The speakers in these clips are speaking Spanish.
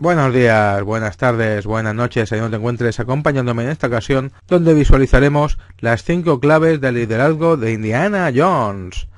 Buenos días, buenas tardes, buenas noches, ahí no te encuentres acompañándome en esta ocasión, donde visualizaremos las cinco claves del liderazgo de Indiana Jones.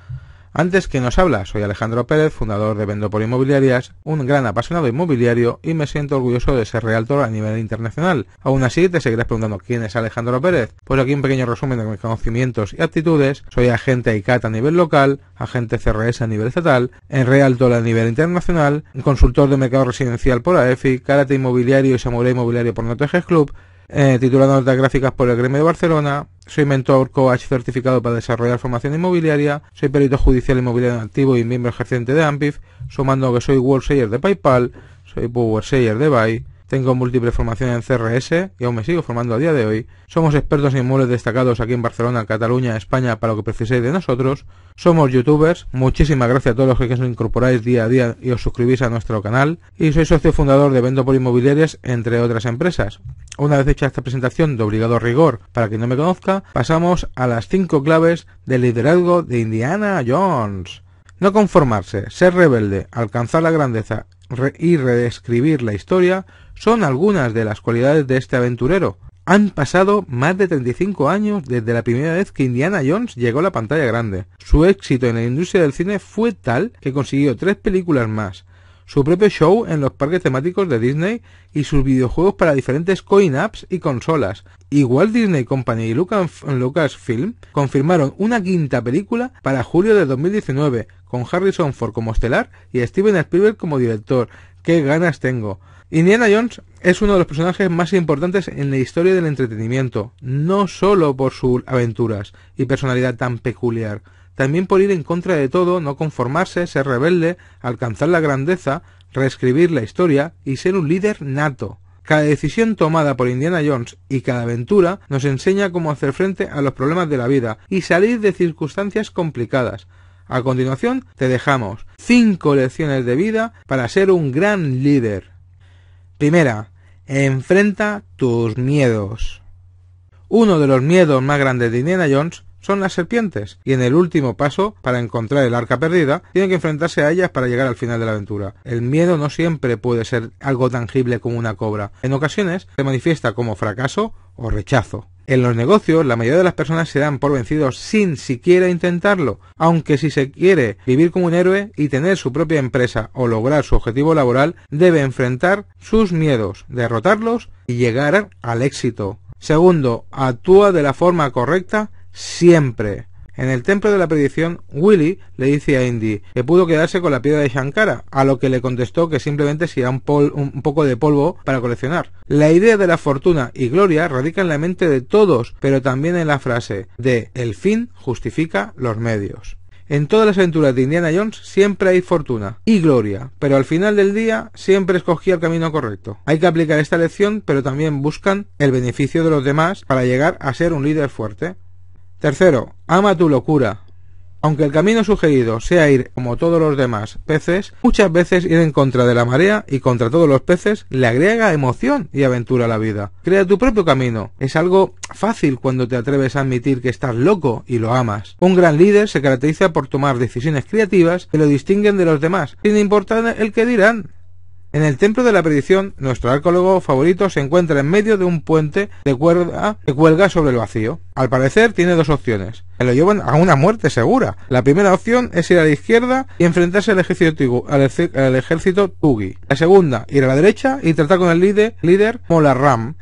Antes que nos habla, soy Alejandro Pérez, fundador de por Inmobiliarias, un gran apasionado inmobiliario y me siento orgulloso de ser realtor a nivel internacional. Aún así, te seguirás preguntando quién es Alejandro Pérez. Pues aquí un pequeño resumen de mis conocimientos y actitudes. Soy agente ICAT a nivel local, agente CRS a nivel estatal, en Realtor a nivel internacional, consultor de mercado residencial por AEFI, karate inmobiliario y samurai inmobiliario por Notejes Club, eh, titulado de gráficas por el Gremio de Barcelona, soy mentor coach certificado para desarrollar formación inmobiliaria, soy perito judicial inmobiliario activo y miembro ejerciente de AMPIF, sumando que soy World de PayPal, soy Power de Buy, tengo múltiple formación en CRS y aún me sigo formando a día de hoy. Somos expertos en inmuebles destacados aquí en Barcelona, Cataluña, España, para lo que preciséis de nosotros. Somos youtubers. Muchísimas gracias a todos los que nos incorporáis día a día y os suscribís a nuestro canal. Y soy socio fundador de Vendo por Inmobiliarias, entre otras empresas. Una vez hecha esta presentación de obligado rigor, para quien no me conozca, pasamos a las 5 claves del liderazgo de Indiana Jones. No conformarse, ser rebelde, alcanzar la grandeza y reescribir la historia son algunas de las cualidades de este aventurero. Han pasado más de 35 años desde la primera vez que Indiana Jones llegó a la pantalla grande. Su éxito en la industria del cine fue tal que consiguió tres películas más, su propio show en los parques temáticos de Disney y sus videojuegos para diferentes coin-apps y consolas. Igual Disney Company y Lucasfilm confirmaron una quinta película para julio de 2019, con Harrison Ford como estelar y Steven Spielberg como director. ¡Qué ganas tengo! Indiana Jones es uno de los personajes más importantes en la historia del entretenimiento, no solo por sus aventuras y personalidad tan peculiar, también por ir en contra de todo, no conformarse, ser rebelde, alcanzar la grandeza, reescribir la historia y ser un líder nato. Cada decisión tomada por Indiana Jones y cada aventura nos enseña cómo hacer frente a los problemas de la vida y salir de circunstancias complicadas. A continuación te dejamos cinco lecciones de vida para ser un gran líder. Primera, enfrenta tus miedos. Uno de los miedos más grandes de Indiana Jones son las serpientes, y en el último paso, para encontrar el arca perdida, tienen que enfrentarse a ellas para llegar al final de la aventura. El miedo no siempre puede ser algo tangible como una cobra, en ocasiones se manifiesta como fracaso o rechazo. En los negocios, la mayoría de las personas se dan por vencidos sin siquiera intentarlo, aunque si se quiere vivir como un héroe y tener su propia empresa o lograr su objetivo laboral, debe enfrentar sus miedos, derrotarlos y llegar al éxito. Segundo, actúa de la forma correcta siempre. En el templo de la predicción, Willy le dice a Indy que pudo quedarse con la piedra de Shankara, a lo que le contestó que simplemente sería un, un, poco de polvo para coleccionar. La idea de la fortuna y gloria radica en la mente de todos, pero también en la frase de el fin justifica los medios. En todas las aventuras de Indiana Jones siempre hay fortuna y gloria, pero al final del día siempre escogía el camino correcto. Hay que aplicar esta lección, pero también buscan el beneficio de los demás para llegar a ser un líder fuerte. Tercero, ama tu locura. Aunque el camino sugerido sea ir como todos los demás peces, muchas veces ir en contra de la marea y contra todos los peces le agrega emoción y aventura a la vida. Crea tu propio camino. Es algo fácil cuando te atreves a admitir que estás loco y lo amas. Un gran líder se caracteriza por tomar decisiones creativas que lo distinguen de los demás, sin importar el que dirán. En el templo de la predicción, nuestro arqueólogo favorito se encuentra en medio de un puente de cuerda que cuelga sobre el vacío. Al parecer tiene dos opciones. Se lo llevan a una muerte segura. La primera opción es ir a la izquierda y enfrentarse al ejército, al ejército Tugi. La segunda, ir a la derecha y tratar con el líder, líder Molarram.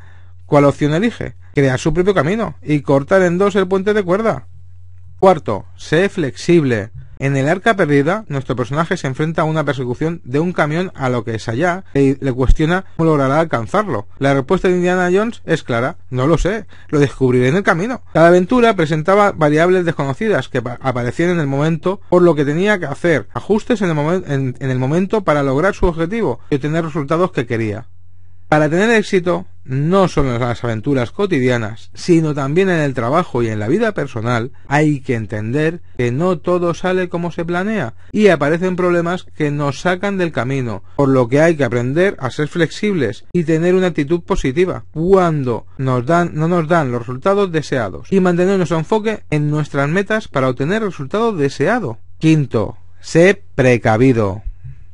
¿Cuál opción elige? Crear su propio camino y cortar en dos el puente de cuerda. Cuarto, sé flexible. En el arca perdida, nuestro personaje se enfrenta a una persecución de un camión a lo que es allá y le cuestiona cómo logrará alcanzarlo. La respuesta de Indiana Jones es clara, no lo sé, lo descubriré en el camino. Cada aventura presentaba variables desconocidas que aparecían en el momento, por lo que tenía que hacer ajustes en el, el momento para lograr su objetivo y obtener resultados que quería. Para tener éxito, no solo en las aventuras cotidianas, sino también en el trabajo y en la vida personal, hay que entender que no todo sale como se planea y aparecen problemas que nos sacan del camino, por lo que hay que aprender a ser flexibles y tener una actitud positiva cuando nos dan, no nos dan los resultados deseados y mantener nuestro enfoque en nuestras metas para obtener el resultado deseado. Quinto, sé precavido.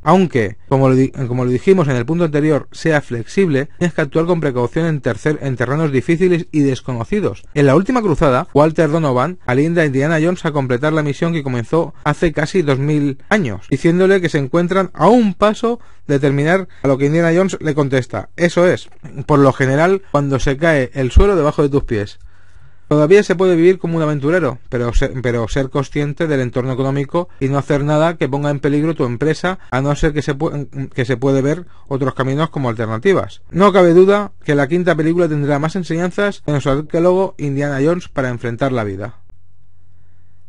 Aunque, como lo, dijimos en el punto anterior, sea flexible, tienes que actuar con precaución en, en terrenos difíciles y desconocidos. En la última cruzada, Walter Donovan alienta a Indiana Jones a completar la misión que comenzó hace casi 2000 años, diciéndole que se encuentran a un paso de terminar a lo que Indiana Jones le contesta. Eso es, por lo general, cuando se cae el suelo debajo de tus pies. Todavía se puede vivir como un aventurero, pero ser, consciente del entorno económico y no hacer nada que ponga en peligro tu empresa, a no ser que se, que puede ver otros caminos como alternativas. No cabe duda que la quinta película tendrá más enseñanzas que nuestro arqueólogo Indiana Jones para enfrentar la vida.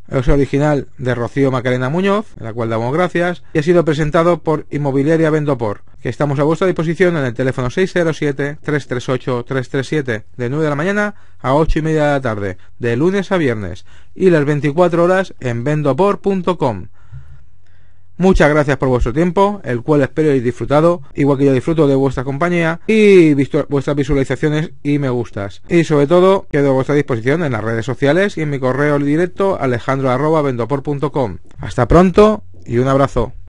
Es original de Rocío Macarena Muñoz, en la cual damos gracias, y ha sido presentado por Inmobiliaria Vendopor que estamos a vuestra disposición en el teléfono 607-338-337 de 9 de la mañana a 8 y media de la tarde, de lunes a viernes, y las 24 horas en vendopor.com. Muchas gracias por vuestro tiempo, el cual espero hayáis disfrutado, igual que yo disfruto de vuestra compañía y vuestras visualizaciones y me gustas. Y sobre todo, quedo a vuestra disposición en las redes sociales y en mi correo directo alejandro.vendopor.com. Hasta pronto y un abrazo.